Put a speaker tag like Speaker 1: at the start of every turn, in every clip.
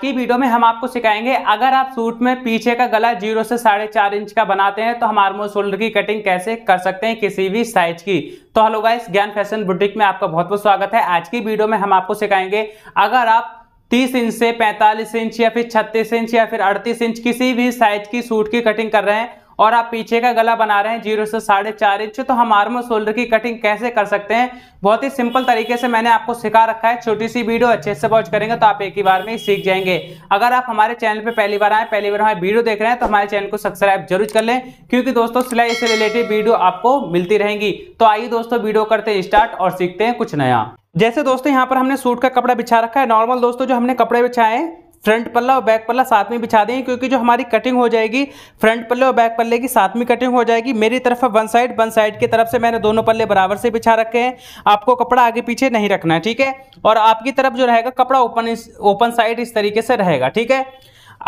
Speaker 1: की वीडियो में हम आपको सिखाएंगे अगर आप सूट में पीछे का गला जीरो से साढ़े चार इंच का बनाते हैं तो हम आर्मो शोल्डर की कटिंग कैसे कर सकते हैं किसी भी साइज की तो hello guys Gyan fashion boutique में आपका बहुत बहुत स्वागत है आज की वीडियो में हम आपको सिखाएंगे अगर आप 30 इंच से 45 इंच या फिर 36 इंच या फिर 38 इंच किसी भी साइज की सूट की कटिंग कर रहे हैं और आप पीछे का गला बना रहे हैं जीरो से साढ़े चार इंच तो हम आर्म शोल्डर की कटिंग कैसे कर सकते हैं बहुत ही सिंपल तरीके से मैंने आपको सिखा रखा है छोटी सी वीडियो अच्छे से वॉच करेंगे तो आप एक ही बार में सीख जाएंगे अगर आप हमारे चैनल पर पहली बार आए पहली बार हमारे वीडियो देख रहे हैं तो हमारे चैनल को सब्सक्राइब जरूर कर लें क्योंकि दोस्तों सिलाई से रिलेटेड वीडियो आपको मिलती रहेंगी तो आइए दोस्तों वीडियो करते हैं स्टार्ट और सीखते हैं कुछ नया जैसे दोस्तों यहाँ पर हमने सूट का कपड़ा बिछा रखा है नॉर्मल दोस्तों जो हमने कपड़े बिछाए हैं फ्रंट पल्ला और बैक पल्ला साथ में बिछा देंगे क्योंकि जो हमारी कटिंग हो जाएगी फ्रंट पल्ले और बैक पल्ले की साथ में कटिंग हो जाएगी मेरी तरफ वन साइड वन साइड की तरफ से मैंने दोनों पल्ले बराबर से बिछा रखे हैं आपको कपड़ा आगे पीछे नहीं रखना है ठीक है और आपकी तरफ जो रहेगा कपड़ा ओपन ओपन साइड इस तरीके से रहेगा ठीक है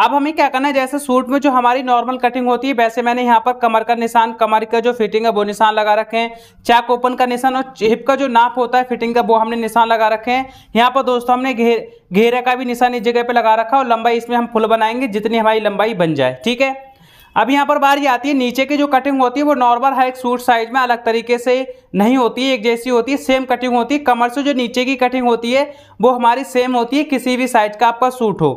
Speaker 1: अब हमें क्या करना है जैसे सूट में जो हमारी नॉर्मल कटिंग होती है वैसे मैंने यहाँ पर कमर का निशान कमर का जो फिटिंग है वो निशान लगा रखे हैं चैक ओपन का निशान और हिप का जो नाप होता है फिटिंग का वो हमने निशान लगा रखे हैं यहाँ पर दोस्तों हमने घेर घेरे का भी निशान इस जगह पर लगा रखा और लंबाई इसमें हम फुल बनाएंगे जितनी हमारी लंबाई बन जाए ठीक है अब यहाँ पर बारी आती है नीचे की जो कटिंग होती है वो नॉर्मल हर एक सूट साइज में अलग तरीके से नहीं होती है एक जैसी होती है सेम कटिंग होती है कमर से जो नीचे की कटिंग होती है वो हमारी सेम होती है किसी भी साइज का आपका सूट हो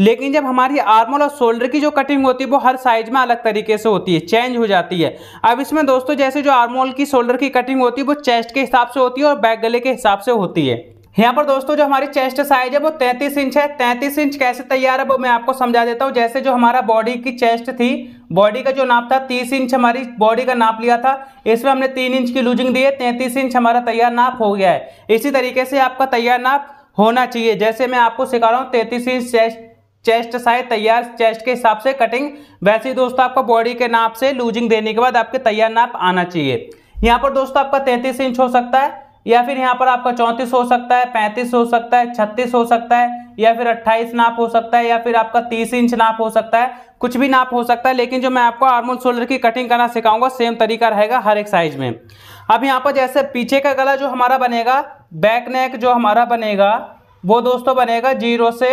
Speaker 1: लेकिन जब हमारी आर्मोल और शोल्डर की जो कटिंग होती है वो हर साइज में अलग तरीके से होती है चेंज हो जाती है अब इसमें दोस्तों जैसे जो आर्मोल की शोल्डर की कटिंग होती है वो चेस्ट के हिसाब से होती है और बैक गले के हिसाब से होती है यहाँ पर दोस्तों जो हमारी चेस्ट साइज है वो 33 इंच है 33 इंच कैसे तैयार है वो मैं आपको समझा देता हूँ जैसे जो हमारा बॉडी की चेस्ट थी बॉडी का जो नाप था 30 इंच हमारी बॉडी का नाप लिया था इसमें हमने 3 इंच की लूजिंग दी है 33 इंच हमारा तैयार नाप हो गया है इसी तरीके से आपका तैयार नाप होना चाहिए जैसे मैं आपको सिखा रहा हूँ तैंतीस इंच चेस्ट चेस्ट साइज तैयार चेस्ट के हिसाब से कटिंग वैसे ही दोस्तों आपको बॉडी के नाप से लूजिंग देने के बाद आपके तैयार नाप आना चाहिए यहाँ पर दोस्तों आपका तैंतीस इंच हो सकता है या फिर यहाँ पर आपका चौंतीस हो सकता है पैंतीस हो सकता है छत्तीस हो सकता है या फिर अट्ठाईस नाप हो सकता है या फिर आपका तीस इंच नाप हो सकता है कुछ भी नाप हो सकता है लेकिन जो मैं आपको आर्मोल शोल्डर की कटिंग करना सिखाऊंगा सेम तरीका रहेगा हर एक साइज में अब यहाँ पर जैसे पीछे का गला जो हमारा बनेगा बैक नेक जो हमारा बनेगा वो दोस्तों बनेगा जीरो से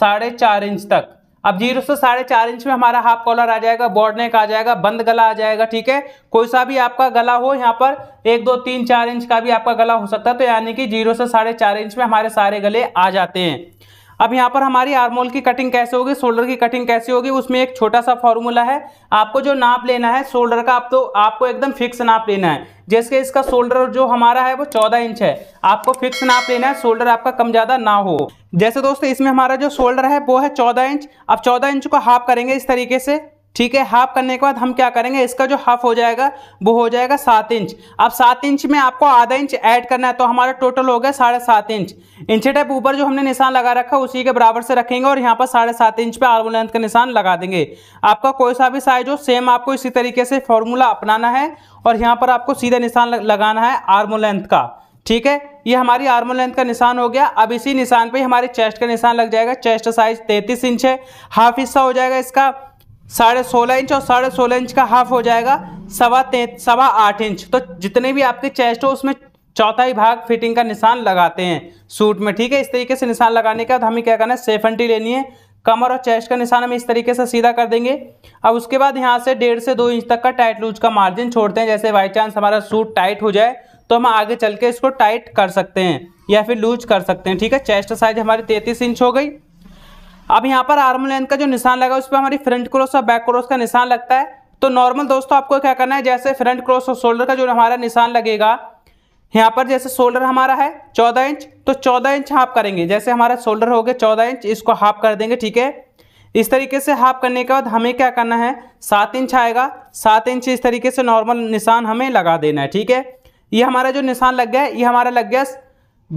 Speaker 1: साढ़े चार इंच तक अब जीरो से साढ़े चार इंच में हमारा हाफ कॉलर आ जाएगा बॉर्ड नेक आ जाएगा बंद गला आ जाएगा ठीक है कोई सा भी आपका गला हो यहाँ पर एक दो तीन चार इंच का भी आपका गला हो सकता है तो यानी कि जीरो से साढ़े चार इंच में हमारे सारे गले आ जाते हैं अब यहाँ पर हमारी आर्मोल की कटिंग कैसे होगी शोल्डर की कटिंग कैसे होगी उसमें एक छोटा सा फॉर्मूला है आपको जो नाप लेना है शोल्डर का आप तो आपको एकदम फिक्स नाप लेना है जैसे इसका शोल्डर जो हमारा है वो चौदह इंच है आपको फिक्स नाप लेना है शोल्डर आपका कम ज़्यादा ना हो जैसे दोस्तों इसमें हमारा जो शोल्डर है वो है चौदह इंच अब चौदह इंच को हाफ करेंगे इस तरीके से ठीक है हाफ करने के बाद हम क्या करेंगे इसका जो हाफ हो जाएगा वो हो जाएगा सात इंच अब सात इंच में आपको आधा इंच ऐड करना है तो हमारा टोटल हो गया साढ़े सात इंच इंच टाइप ऊपर जो हमने निशान लगा रखा है उसी के बराबर से रखेंगे और यहाँ पर साढ़े सात इंच पे आर्म लेंथ का निशान लगा देंगे आपका कोई सा भी साइज हो सेम आपको इसी तरीके से फॉर्मूला अपनाना है और यहाँ पर आपको सीधा निशान लगाना है आर्म लेंथ का ठीक है ये हमारी आर्मो लेंथ का निशान हो गया अब इसी निशान पर हमारे चेस्ट का निशान लग जाएगा चेस्ट साइज तैंतीस इंच है हाफ हिस्सा हो जाएगा इसका साढ़े सोलह इंच और साढ़े सोलह इंच का हाफ हो जाएगा सवा ते सवा आठ इंच तो जितने भी आपके चेस्ट हो उसमें चौथाई भाग फिटिंग का निशान लगाते हैं सूट में ठीक है इस तरीके से निशान लगाने के बाद हमें क्या करना है सेफेंटी लेनी है कमर और चेस्ट का निशान हम इस तरीके से सीधा कर देंगे अब उसके बाद यहाँ से डेढ़ से दो इंच तक का टाइट लूज का मार्जिन छोड़ते हैं जैसे बाई चांस हमारा सूट टाइट हो जाए तो हम आगे चल के इसको टाइट कर सकते हैं या फिर लूज कर सकते हैं ठीक है चेस्ट साइज हमारी तैंतीस इंच हो गई अब यहाँ पर आर्म लेंथ का जो निशान लगा उस पर हमारी फ्रंट क्रॉस और बैक क्रॉस का निशान लगता है तो नॉर्मल दोस्तों आपको क्या करना है जैसे फ्रंट क्रॉस और शोल्डर का जो हमारा निशान लगेगा यहाँ पर जैसे शोल्डर हमारा है चौदह इंच तो चौदह इंच हाफ करेंगे जैसे हमारा शोल्डर हो गया चौदह इंच इसको हाफ कर देंगे ठीक है इस तरीके से हाफ करने के बाद हमें क्या करना है सात इंच आएगा सात इंच इस तरीके से नॉर्मल निशान हमें लगा देना है ठीक है ये हमारा जो निशान लग गया ये हमारा लग गया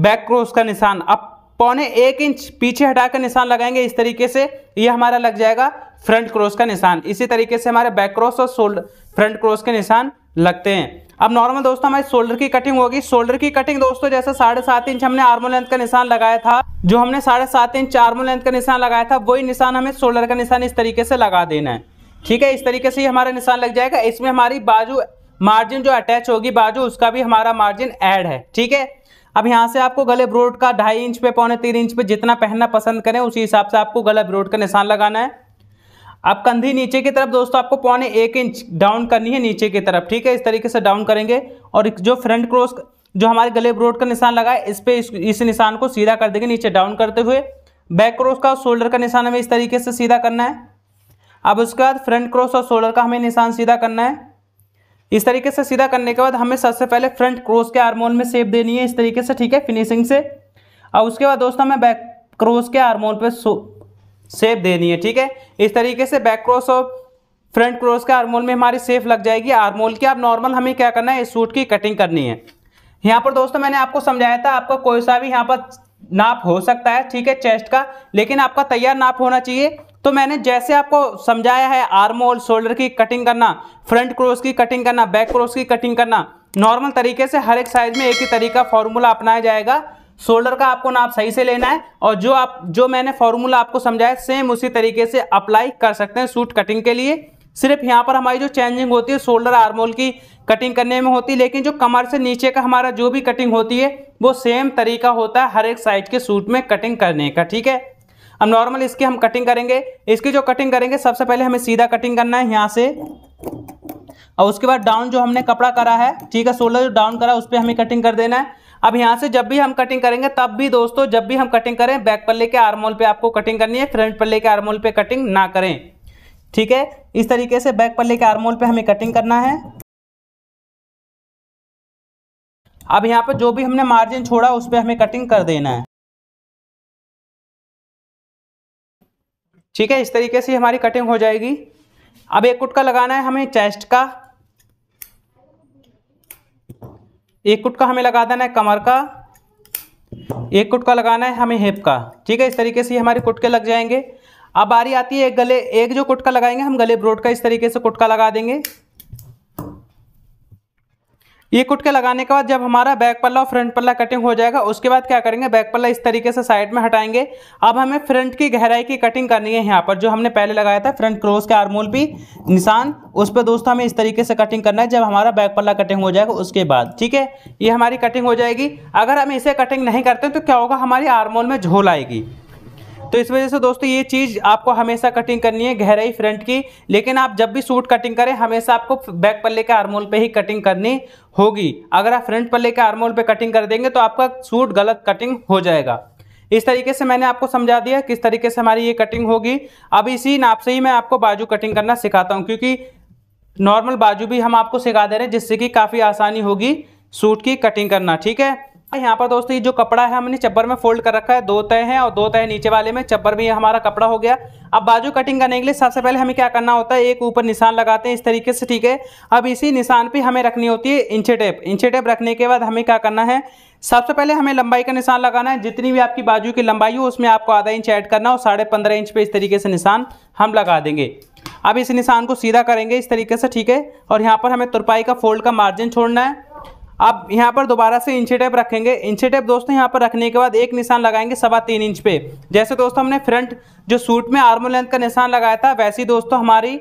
Speaker 1: बैक क्रॉस का निशान अब पौने एक इंच पीछे हटाकर निशान लगाएंगे इस तरीके से ये हमारा लग जाएगा फ्रंट क्रॉस का निशान इसी तरीके से हमारे बैक क्रॉस और शोल्डर फ्रंट क्रॉस के निशान लगते हैं अब नॉर्मल दोस्तों हमारी शोल्डर की कटिंग होगी शोल्डर की कटिंग दोस्तों जैसे साढ़े सात इंच हमने आर्मो लेंथ का निशान लगाया था जो हमने साढ़े सात इंच आर्मो लेंथ का निशान लगाया था वही निशान हमें शोल्डर का निशान इस तरीके से लगा देना है ठीक है इस तरीके से ये हमारा निशान लग जाएगा इसमें हमारी बाजू मार्जिन जो अटैच होगी बाजू उसका भी हमारा मार्जिन ऐड है ठीक है अब यहाँ से आपको गले ब्रोड का ढाई इंच पे पौने तीन इंच पे जितना पहनना पसंद करें उसी हिसाब से आपको गले ब्रोड का निशान लगाना है अब कंधी नीचे की तरफ दोस्तों आपको पौने एक इंच डाउन करनी है नीचे की तरफ ठीक है इस तरीके से डाउन करेंगे और जो फ्रंट क्रॉस जो हमारे गले ब्रोड का निशान लगा है इस पर इस, निशान को सीधा कर देंगे नीचे डाउन करते हुए बैक क्रॉस का शोल्डर का निशान हमें इस तरीके से सीधा करना है अब उसके बाद फ्रंट क्रॉस और शोल्डर का हमें निशान सीधा करना है इस तरीके से सीधा करने के बाद हमें सबसे पहले फ्रंट क्रोस के आर्मोल में सेप देनी है इस तरीके से ठीक है फिनिशिंग से और उसके बाद दोस्तों हमें बैक क्रोस के आर्मोन पर सेप देनी है ठीक है इस तरीके से बैक क्रॉस और फ्रंट क्रॉस के आर्मोल में हमारी सेफ लग जाएगी आर्मोल की आप नॉर्मल हमें क्या करना है इस सूट की कटिंग करनी है यहाँ पर दोस्तों मैंने आपको समझाया था आपका कोई सा भी यहाँ पर नाप हो सकता है ठीक है चेस्ट का लेकिन आपका तैयार नाप होना चाहिए तो मैंने जैसे आपको समझाया है आर्म होल शोल्डर की कटिंग करना फ्रंट क्रोस की कटिंग करना बैक क्रोस की कटिंग करना नॉर्मल तरीके से हर एक साइज में एक ही तरीका फॉर्मूला अपनाया जाएगा शोल्डर का आपको नाप सही से लेना है और जो आप जो मैंने फॉर्मूला आपको समझाया सेम उसी तरीके से अप्लाई कर सकते हैं सूट कटिंग के लिए सिर्फ यहाँ पर हमारी जो चेंजिंग होती है शोल्डर आर्मोल की कटिंग करने में होती है लेकिन जो कमर से नीचे का हमारा जो भी कटिंग होती है वो सेम तरीका होता है हर एक साइज के सूट में कटिंग करने का ठीक है अब नॉर्मल इसकी हम कटिंग करेंगे इसकी जो कटिंग करेंगे सबसे पहले हमें सीधा कटिंग करना है यहाँ से और उसके बाद डाउन जो हमने कपड़ा करा है ठीक है सोलर जो डाउन करा है उस पर हमें कटिंग कर देना है अब यहाँ से जब भी हम कटिंग करेंगे तब भी दोस्तों जब भी हम कटिंग करें बैक पर लेके आरमोल पे आपको कटिंग करनी है फ्रंट पर लेके आरमोल पे कटिंग ना करें ठीक है इस तरीके से बैक पर लेके आरमोल पे हमें कटिंग करना है अब यहाँ पर जो भी हमने मार्जिन छोड़ा उस पर हमें कटिंग कर देना है ठीक है इस तरीके से हमारी कटिंग हो जाएगी अब एक कुटका लगाना है हमें चेस्ट का एक कुटका हमें लगा देना है कमर का एक कुटका लगाना है हमें हिप का ठीक है इस तरीके से हमारे कुटके लग जाएंगे अब बारी आती है एक गले एक जो कुटका लगाएंगे हम गले ब्रोड का इस तरीके से कुटका लगा देंगे ये कुट के लगाने के बाद जब हमारा बैक पल्ला और फ्रंट पल्ला कटिंग हो जाएगा उसके बाद क्या करेंगे बैक पल्ला इस तरीके से साइड में हटाएंगे अब हमें फ्रंट की गहराई की कटिंग करनी है यहाँ पर जो हमने पहले लगाया था फ्रंट क्रोस के आरमोल पे निशान उस पर दोस्तों हमें इस तरीके से कटिंग करना है जब हमारा बैक पल्ला कटिंग हो जाएगा उसके बाद ठीक है ये हमारी कटिंग हो जाएगी अगर हम इसे कटिंग नहीं करते तो क्या होगा हमारी आरमोल में झोल आएगी तो इस वजह से दोस्तों ये चीज़ आपको हमेशा कटिंग करनी है गहराई फ्रंट की लेकिन आप जब भी सूट कटिंग करें हमेशा आपको बैक पल्ले के आरमोल पे ही कटिंग करनी होगी अगर आप फ्रंट पल्ले के आरमोल पे कटिंग कर देंगे तो आपका सूट गलत कटिंग हो जाएगा इस तरीके से मैंने आपको समझा दिया किस तरीके से हमारी ये कटिंग होगी अब इसी नाप से ही मैं आपको बाजू कटिंग करना सिखाता हूँ क्योंकि नॉर्मल बाजू भी हम आपको सिखा दे रहे हैं जिससे कि काफ़ी आसानी होगी सूट की कटिंग करना ठीक है यहाँ पर दोस्तों ये जो कपड़ा है हमने चब्बर में फोल्ड कर रखा है दो तय है और दो तय नीचे वाले में चब्बर में ये हमारा कपड़ा हो गया अब बाजू कटिंग करने के लिए सबसे पहले हमें क्या करना होता है एक ऊपर निशान लगाते हैं इस तरीके से ठीक है अब इसी निशान पे हमें रखनी होती है इंचे टेप इंचे टेप रखने के बाद हमें क्या करना है सबसे पहले हमें लंबाई का निशान लगाना है जितनी भी आपकी बाजू की लंबाई हो उसमें आपको आधा इंच ऐड करना और साढ़े पंद्रह इंच पे इस तरीके से निशान हम लगा देंगे अब इस निशान को सीधा करेंगे इस तरीके से ठीक है और यहाँ पर हमें तुरपाई का फोल्ड का मार्जिन छोड़ना है अब यहाँ पर दोबारा से इंची टेप रखेंगे इंची टेप दोस्तों यहाँ पर रखने के बाद एक निशान लगाएंगे सवा तीन इंच पे जैसे दोस्तों हमने फ्रंट जो सूट में आर्मो लेंथ का निशान लगाया था वैसे ही दोस्तों हमारी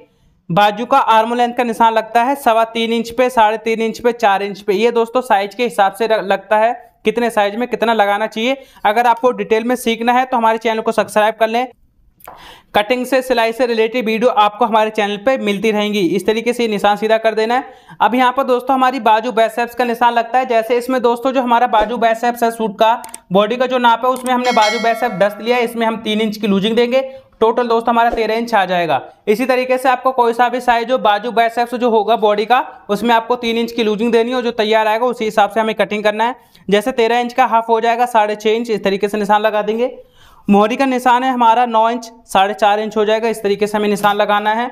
Speaker 1: बाजू का आर्मो लेंथ का निशान लगता है सवा तीन इंच पे साढ़े तीन इंच पे चार इंच पे ये दोस्तों साइज के हिसाब से लगता है कितने साइज में कितना लगाना चाहिए अगर आपको डिटेल में सीखना है तो हमारे चैनल को सब्सक्राइब कर लें कटिंग से सिलाई से रिलेटेड वीडियो आपको हमारे चैनल पे मिलती रहेंगी इस तरीके से निशान सीधा कर देना है अब यहाँ पर दोस्तों हमारी बाजू बैसेप्स का निशान लगता है जैसे इसमें दोस्तों जो हमारा बाजू बैसेप्स है सूट का बॉडी का जो नाप है उसमें हमने बाजू बैसेप दस लिया है इसमें हम तीन इंच की लूजिंग देंगे टोटल दोस्त हमारा तेरह इंच आ जाएगा इसी तरीके से आपको कोई सा भी साइज जो बाजू बाइसेप्स जो होगा बॉडी का उसमें आपको तीन इंच की लूजिंग देनी हो जो तैयार आएगा उसी हिसाब से हमें कटिंग करना है जैसे तेरह इंच का हाफ हो जाएगा साढ़े छः इंच इस तरीके से निशान लगा देंगे मोहरी का निशान है हमारा नौ इंच साढ़े चार इंच हो जाएगा इस तरीके से हमें निशान लगाना है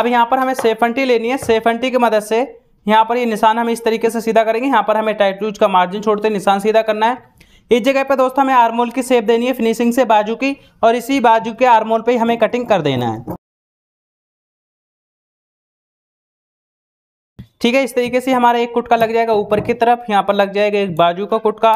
Speaker 1: अब यहाँ पर हमें सेफंटी लेनी है सेफंटी की मदद से यहाँ पर ये यह निशान हम इस तरीके से सीधा करेंगे यहाँ पर हमें टाइट का मार्जिन छोड़ते निशान सीधा करना है इस जगह पर दोस्तों हमें आर्मोल की सेप देनी है फिनिशिंग से बाजू की और इसी बाजू के आर्मोल पे हमें कटिंग कर देना है ठीक है इस तरीके से हमारा एक कुटका लग जाएगा ऊपर की तरफ यहाँ पर लग जाएगा एक बाजू का कुटका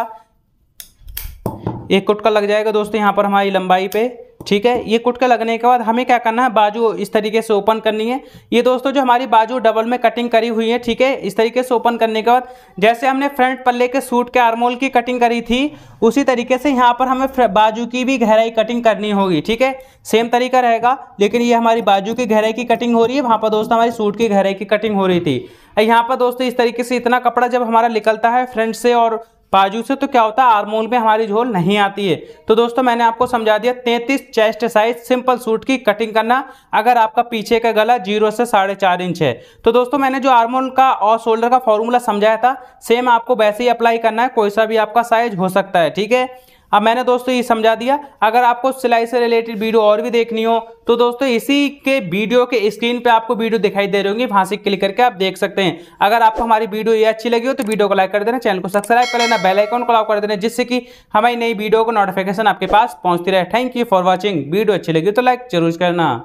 Speaker 1: एक कुटका लग जाएगा दोस्तों यहाँ पर हमारी लंबाई पे ठीक है ये कुटका लगने के बाद हमें क्या करना है बाजू इस तरीके से ओपन करनी है ये दोस्तों जो हमारी बाजू डबल में कटिंग करी हुई है ठीक है इस तरीके से ओपन करने के बाद जैसे हमने फ्रंट पल्ले के सूट के आरमोल की कटिंग करी थी उसी तरीके से यहाँ पर हमें बाजू की भी गहराई कटिंग करनी होगी ठीक है सेम तरीका रहेगा लेकिन ये हमारी बाजू की गहराई की कटिंग हो रही है वहाँ पर दोस्तों हमारी सूट की गहराई की कटिंग हो रही थी यहाँ पर दोस्तों इस तरीके से इतना कपड़ा जब हमारा निकलता है फ्रंट से और बाजू से तो क्या होता है आर्मोल में हमारी झोल नहीं आती है तो दोस्तों मैंने आपको समझा दिया तैंतीस चेस्ट साइज सिंपल सूट की कटिंग करना अगर आपका पीछे का गला जीरो से साढ़े चार इंच है तो दोस्तों मैंने जो आर्मोल का और शोल्डर का फॉर्मूला समझाया था सेम आपको वैसे ही अप्लाई करना है कोई सा भी आपका साइज हो सकता है ठीक है अब मैंने दोस्तों ये समझा दिया अगर आपको सिलाई से रिलेटेड वीडियो और भी देखनी हो तो दोस्तों इसी के वीडियो के स्क्रीन पे आपको वीडियो दिखाई दे रही होंगी वहाँ से क्लिक करके आप देख सकते हैं अगर आपको हमारी वीडियो ये अच्छी लगी हो तो वीडियो को लाइक कर देना चैनल को सब्सक्राइब कर लेना बेलाइकॉन को लॉक कर देना जिससे कि हमारी नई वीडियो को नोटिफिकेशन आपके पास पहुँचती रहे thank you for watching video अच्छी लगी तो लाइक जरूर करना